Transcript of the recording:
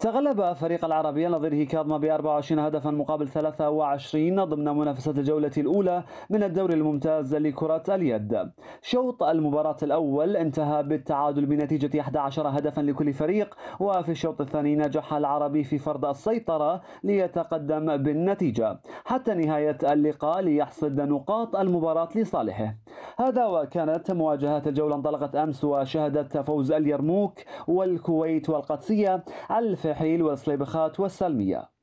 تغلب فريق العربية نظيره كاظمة ب 24 هدفا مقابل 23 ضمن منافسة الجولة الأولى من الدوري الممتاز لكرة اليد. شوط المباراة الأول انتهى بالتعادل بنتيجة 11 هدفا لكل فريق وفي الشوط الثاني نجح العربي في فرض السيطرة ليتقدم بالنتيجة حتى نهاية اللقاء ليحصد نقاط المباراة لصالحه. هذا وكانت مواجهات الجولة انطلقت أمس وشهدت فوز اليرموك والكويت والقدسية على الفحيل والصليبخات والسلمية